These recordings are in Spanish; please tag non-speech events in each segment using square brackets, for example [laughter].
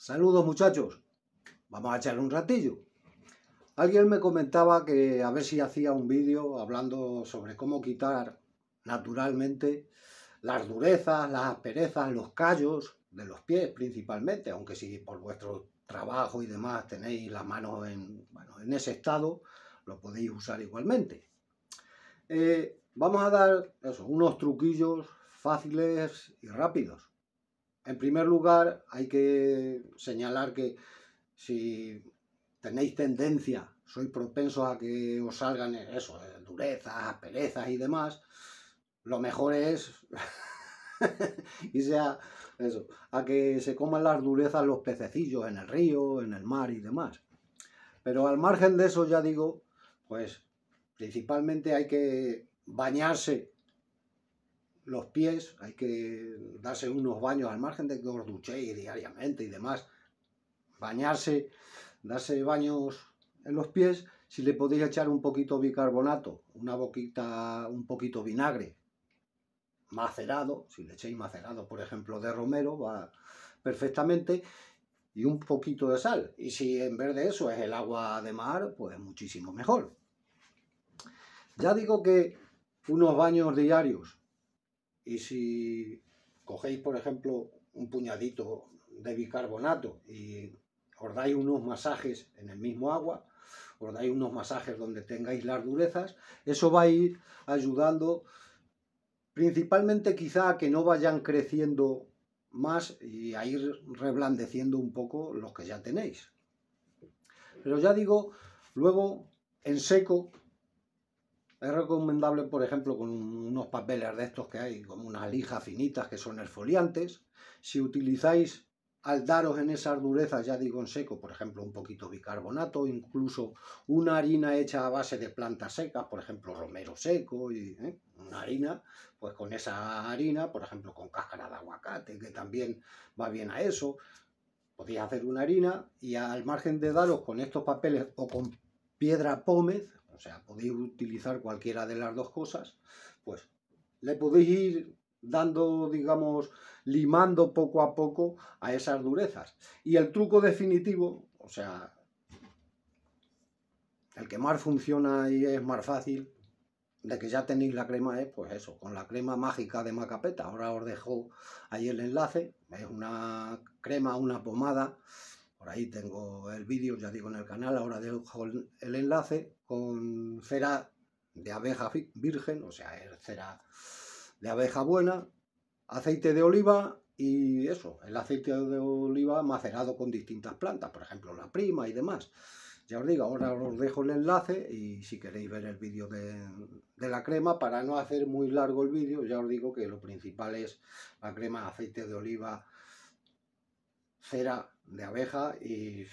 Saludos muchachos. Vamos a echar un ratillo. Alguien me comentaba que a ver si hacía un vídeo hablando sobre cómo quitar naturalmente las durezas, las asperezas, los callos de los pies principalmente, aunque si por vuestro trabajo y demás tenéis las manos en, bueno, en ese estado, lo podéis usar igualmente. Eh, vamos a dar unos truquillos fáciles y rápidos. En primer lugar, hay que señalar que si tenéis tendencia, sois propenso a que os salgan eh, eso, eh, durezas, perezas y demás, lo mejor es [laughs] y sea a que se coman las durezas los pececillos en el río, en el mar y demás. Pero al margen de eso, ya digo, pues principalmente hay que bañarse los pies, hay que darse unos baños al margen de que os duchéis diariamente y demás, bañarse, darse baños en los pies, si le podéis echar un poquito bicarbonato, una boquita, un poquito vinagre, macerado, si le echéis macerado, por ejemplo, de romero, va perfectamente, y un poquito de sal. Y si en vez de eso es el agua de mar, pues muchísimo mejor. Ya digo que unos baños diarios y si cogéis, por ejemplo, un puñadito de bicarbonato y os dais unos masajes en el mismo agua, os dais unos masajes donde tengáis las durezas, eso va a ir ayudando principalmente quizá a que no vayan creciendo más y a ir reblandeciendo un poco los que ya tenéis. Pero ya digo, luego en seco es recomendable, por ejemplo, con unos papeles de estos que hay, como unas lijas finitas que son esfoliantes. Si utilizáis al daros en esas durezas, ya digo en seco, por ejemplo, un poquito bicarbonato, incluso una harina hecha a base de plantas secas, por ejemplo, romero seco, y, ¿eh? una harina, pues con esa harina, por ejemplo, con cáscara de aguacate, que también va bien a eso, podéis hacer una harina y al margen de daros con estos papeles o con piedra pómez, o sea, podéis utilizar cualquiera de las dos cosas, pues le podéis ir dando, digamos, limando poco a poco a esas durezas. Y el truco definitivo, o sea, el que más funciona y es más fácil, de que ya tenéis la crema es, pues eso, con la crema mágica de Macapeta. Ahora os dejo ahí el enlace, es una crema, una pomada por ahí tengo el vídeo, ya digo, en el canal. Ahora dejo el enlace con cera de abeja virgen, o sea, cera de abeja buena, aceite de oliva y eso, el aceite de oliva macerado con distintas plantas, por ejemplo, la prima y demás. Ya os digo, ahora os dejo el enlace y si queréis ver el vídeo de, de, la crema, para no hacer muy largo el vídeo, ya os digo que lo principal es la crema, aceite de oliva, cera de abeja y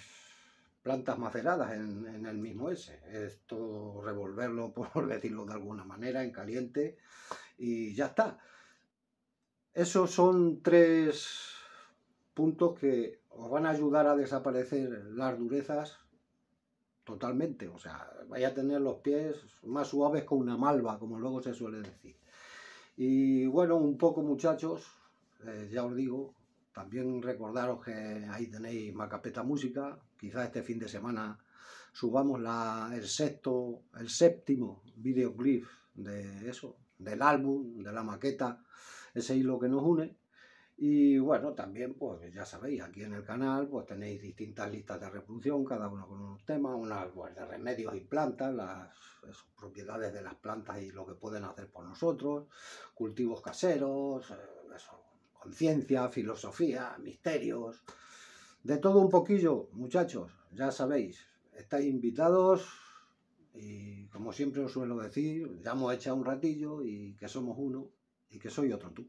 plantas maceradas en, el mismo ese. Es todo revolverlo, [laughs] por decirlo de alguna manera, en caliente y ya está. Esos son tres puntos que os van a ayudar a desaparecer las durezas totalmente. O sea, vaya a tener los pies más suaves con una malva, como luego se suele decir. Y bueno, un poco muchachos, eh, ya os digo, también recordaros que ahí tenéis Macapeta Música. Quizás este fin de semana subamos la, el sexto, el séptimo videoclip de eso, del álbum, de la maqueta, ese hilo que nos une. Y bueno, también, pues ya sabéis, aquí en el canal pues tenéis distintas listas de reproducción, cada uno con unos temas, unas pues, árbol de remedios y plantas, las propiedades de las plantas y lo que pueden hacer por nosotros, cultivos caseros, eh, conciencia, filosofía, misterios, de todo un poquillo, muchachos, ya sabéis, estáis invitados y como siempre os suelo decir, ya hemos echado un ratillo y que somos uno y que soy otro tú.